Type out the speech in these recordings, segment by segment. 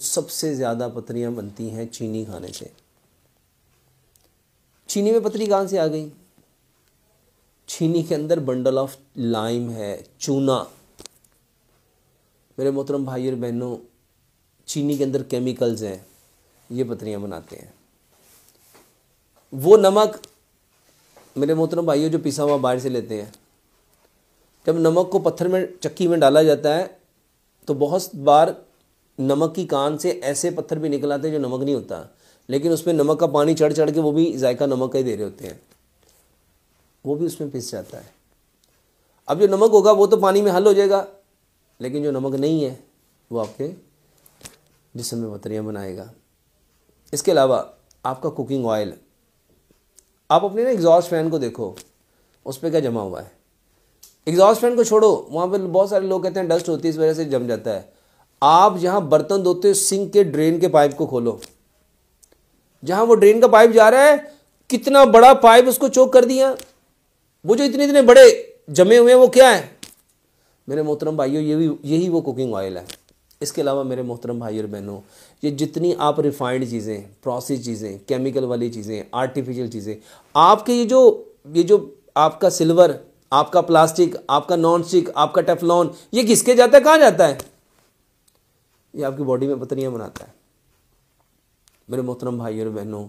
सबसे ज़्यादा पथरियाँ बनती हैं चीनी खाने से चीनी में पथरी कहाँ से आ गई चीनी के अंदर बंडल ऑफ लाइम है चूना मेरे मोहतरम भाई और बहनों चीनी के अंदर केमिकल्स हैं ये पथरियाँ बनाते हैं वो नमक मेरे मोहतरम भाइयों जो पिसा हुआ बाहर से लेते हैं जब नमक को पत्थर में चक्की में डाला जाता है तो बहुत बार नमक की कान से ऐसे पत्थर भी निकल आते हैं जो नमक नहीं होता लेकिन उसमें नमक का पानी चढ़ चढ़ के वो भी जायका नमक का ही दे रहे होते हैं वो भी उसमें पिस जाता है अब जो नमक होगा वो तो पानी में हल हो जाएगा लेकिन जो नमक नहीं है वो आपके जिसम में बतरियाँ बनाएगा इसके अलावा आपका कुकिंग ऑयल आप अपने ना एग्जॉस्ट फैन को देखो उस पर क्या जमा हुआ है एग्जॉस्ट फैन को छोड़ो वहाँ पर बहुत सारे लोग कहते हैं डस्ट होती है इस वजह से जम जाता है आप जहां बर्तन धोते हो सिंक के ड्रेन के पाइप को खोलो जहां वो ड्रेन का पाइप जा रहा है कितना बड़ा पाइप उसको चोक कर दिया वो जो इतने इतने बड़े जमे हुए हैं वो क्या है मेरे मोहतरम भाइयों ये भी यही वो कुकिंग ऑयल है इसके अलावा मेरे मोहतरम भाई और बहनों ये जितनी आप रिफाइंड चीज़ें प्रोसेस चीज़ें केमिकल वाली चीज़ें आर्टिफिशियल चीज़ें आपके ये जो ये जो आपका सिल्वर आपका प्लास्टिक आपका नॉन स्टिक आपका टेफलॉन ये किसके जाता है कहाँ जाता है ये आपकी बॉडी में पतनियाँ बनाता है मेरे मोहतरम भाई और बहनों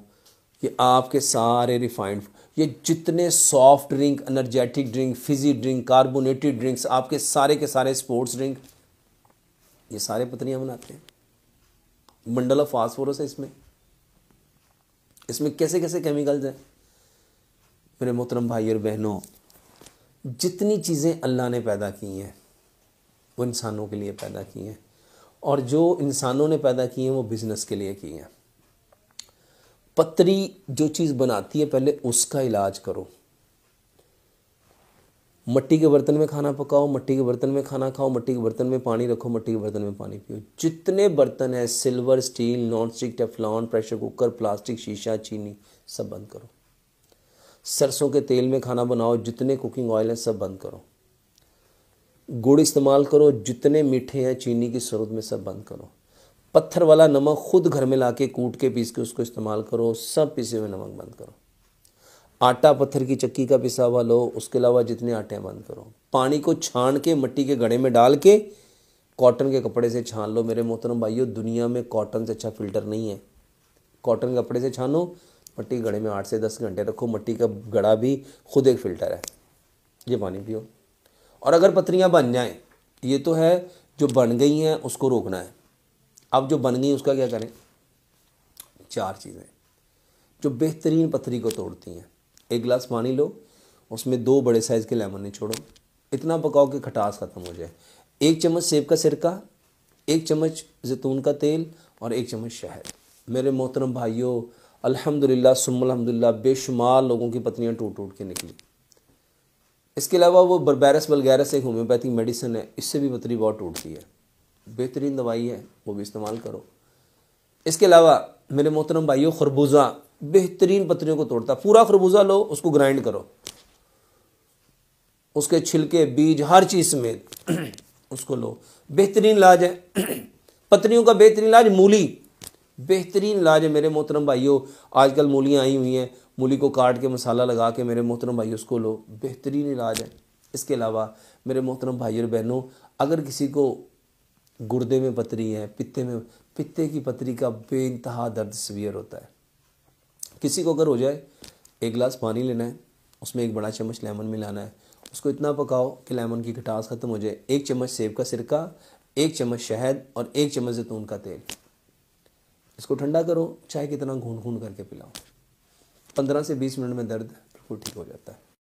ये आपके सारे रिफाइंड ये जितने soft drink energetic drink fizzy drink carbonated drinks आपके सारे के सारे स्पोर्ट्स ड्रिंक ये सारे पतनियाँ बनाते हैं मंडल ऑफ फास्फोरस है इसमें इसमें कैसे कैसे केमिकल्स हैं मेरे मोहतरम भाई और बहनों जितनी चीज़ें अल्लाह ने पैदा की हैं वो इंसानों के लिए पैदा की हैं और जो इंसानों ने पैदा किए हैं वो बिज़नेस के लिए किए हैं पत्री जो चीज़ बनाती है पहले उसका इलाज करो मट्टी के बर्तन में खाना पकाओ मट्टी के बर्तन में खाना खाओ मट्टी के बर्तन में पानी रखो मट्टी के बर्तन में पानी पियो जितने बर्तन हैं silver steel non stick Teflon pressure cooker plastic शीशा चीनी सब बंद करो सरसों के तेल में खाना बनाओ जितने कुकिंग ऑयल है सब बंद करो गुड़ इस्तेमाल करो जितने मीठे हैं चीनी की सूरत में सब बंद करो पत्थर वाला नमक खुद घर में ला के कूट के पीस के उसको इस्तेमाल करो सब पीसे हुए नमक बंद करो आटा पत्थर की चक्की का पिसा हुआ लो उसके अलावा जितने आटे बंद करो पानी को छान के मिट्टी के घड़े में डाल के कॉटन के कपड़े से छान लो मेरे मोहतरम भाइयों दुनिया में कॉटन से अच्छा फिल्टर नहीं है कॉटन के कपड़े से छानो मिट्टी के घड़े में आठ से दस घंटे रखो मिट्टी का घड़ा भी खुद एक फिल्टर है ये पानी पियो और अगर पथरियाँ बन जाएँ ये तो है जो बन गई हैं उसको रोकना है अब जो बन गई उसका क्या करें चार चीज़ें जो बेहतरीन पथरी को तोड़ती हैं एक गिलास पानी लो उसमें दो बड़े साइज़ के लेमन निचोड़ो इतना पकाओ कि खटास ख़त्म हो जाए एक चम्मच सेब का सिरका एक चम्मच जैतून का तेल और एक चम्मच शहद मेरे मोहतरम भाइयों अल्हम्दुलिल्लाह सुम्मल्हम्दुलिल्लाह बेशुमार लोगों की पत्नियां टूट टूट के निकली इसके अलावा वो वगैरह बलगैरस एक होम्योपैथिक मेडिसिन है इससे भी बतरी बहुत टूटती है बेहतरीन दवाई है वो भी इस्तेमाल करो इसके अलावा मेरे मोहतरम भाइयों खरबूजा बेहतरीन पत्तियों को तोड़ता पूरा खरबूजा लो उसको ग्राइंड करो उसके छिलके बीज हर चीज़ समेत उसको लो बेहतरीन इलाज है पतरीयों का बेहतरीन इलाज मूली बेहतरीन इलाज है मेरे मोहतरम भाइयों आजकल मूलियाँ आई हुई हैं मूली को काट के मसाला लगा के मेरे मोहतरम भाई उसको लो बेहतरीन इलाज है इसके अलावा मेरे मोहतरम भाई और बहनों अगर किसी को गुर्दे में पतरी है पित्ते में पित्ते की पतरी का बे इंतहा दर्द सवियर होता है किसी को अगर हो जाए एक गिलास पानी लेना है उसमें एक बड़ा चम्मच लेमन मिलाना है उसको इतना पकाओ कि लेमन की खटास ख़त्म हो जाए एक चम्मच सेब का सिरका एक चम्मच शहद और एक चम्मच जैतून का तेल इसको ठंडा करो चाय कितना घून घून करके पिलाओ पंद्रह से बीस मिनट में दर्द बिल्कुल ठीक हो जाता है